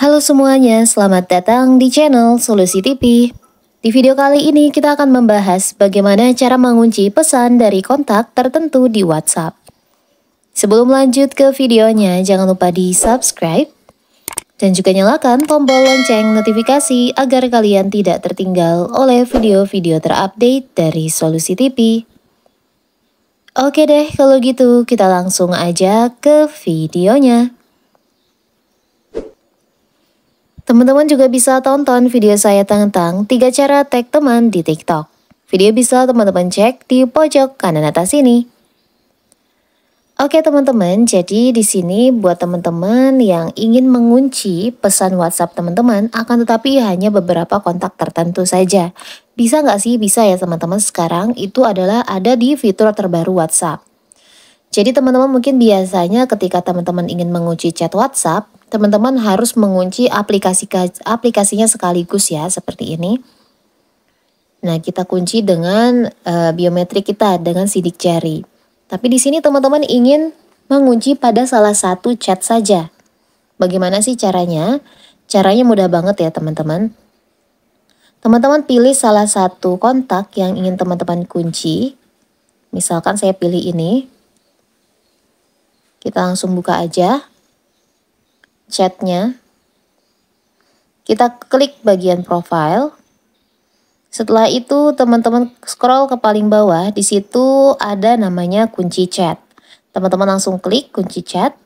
Halo semuanya, selamat datang di channel Solusi TV. Di video kali ini kita akan membahas bagaimana cara mengunci pesan dari kontak tertentu di WhatsApp. Sebelum lanjut ke videonya, jangan lupa di subscribe dan juga nyalakan tombol lonceng notifikasi agar kalian tidak tertinggal oleh video-video terupdate dari Solusi TV. Oke deh, kalau gitu kita langsung aja ke videonya. Teman-teman juga bisa tonton video saya tentang 3 cara tag teman di TikTok. Video bisa teman-teman cek di pojok kanan atas ini. Oke teman-teman, jadi di sini buat teman-teman yang ingin mengunci pesan WhatsApp teman-teman, akan tetapi hanya beberapa kontak tertentu saja. Bisa nggak sih? Bisa ya teman-teman sekarang, itu adalah ada di fitur terbaru WhatsApp. Jadi teman-teman mungkin biasanya ketika teman-teman ingin mengunci chat WhatsApp, teman-teman harus mengunci aplikasi aplikasinya sekaligus ya seperti ini. Nah, kita kunci dengan e, eh, biometrik kita dengan sidik jari. Tapi di sini teman-teman ingin mengunci pada salah satu chat saja. Bagaimana sih caranya? Caranya mudah banget ya teman-teman. Teman-teman pilih salah satu kontak yang ingin teman-teman kunci. Misalkan saya pilih ini. Kita langsung buka aja chatnya. Kita klik bagian profile. Setelah itu teman-teman scroll ke paling bawah, di situ ada namanya kunci chat. Teman-teman langsung klik kunci chat.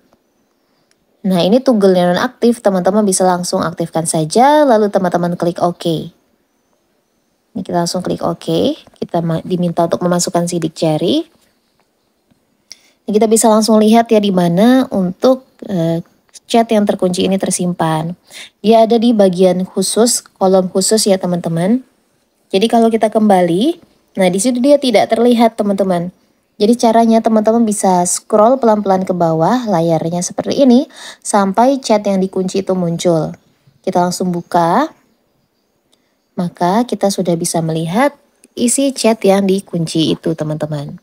Nah ini toggle aktif, teman-teman bisa langsung aktifkan saja, lalu teman-teman klik OK. Ini kita langsung klik OK, kita diminta untuk memasukkan sidik jari. Ini kita bisa langsung lihat ya di mana untuk uh, chat yang terkunci ini tersimpan. Dia ada di bagian khusus, kolom khusus ya teman-teman. Jadi kalau kita kembali, nah di situ dia tidak terlihat teman-teman. Jadi caranya teman-teman bisa scroll pelan-pelan ke bawah layarnya seperti ini sampai chat yang dikunci itu muncul. Kita langsung buka. Maka kita sudah bisa melihat isi chat yang dikunci itu teman-teman.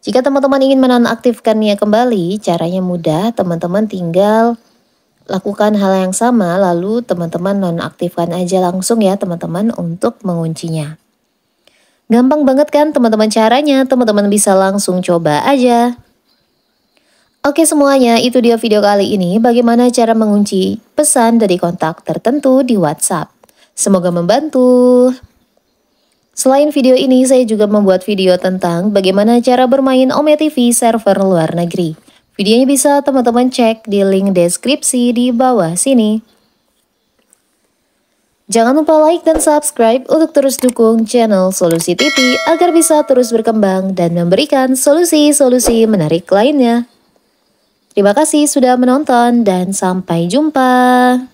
Jika teman-teman ingin menonaktifkannya kembali, caranya mudah. Teman-teman tinggal lakukan hal yang sama, lalu teman-teman nonaktifkan aja langsung ya teman-teman untuk menguncinya. Gampang banget kan teman-teman caranya, teman-teman bisa langsung coba aja. Oke semuanya, itu dia video kali ini bagaimana cara mengunci pesan dari kontak tertentu di WhatsApp. Semoga membantu. Selain video ini, saya juga membuat video tentang bagaimana cara bermain Ome TV server luar negeri. Videonya bisa teman-teman cek di link deskripsi di bawah sini. Jangan lupa like dan subscribe untuk terus dukung channel Solusi TV agar bisa terus berkembang dan memberikan solusi-solusi menarik lainnya. Terima kasih sudah menonton dan sampai jumpa.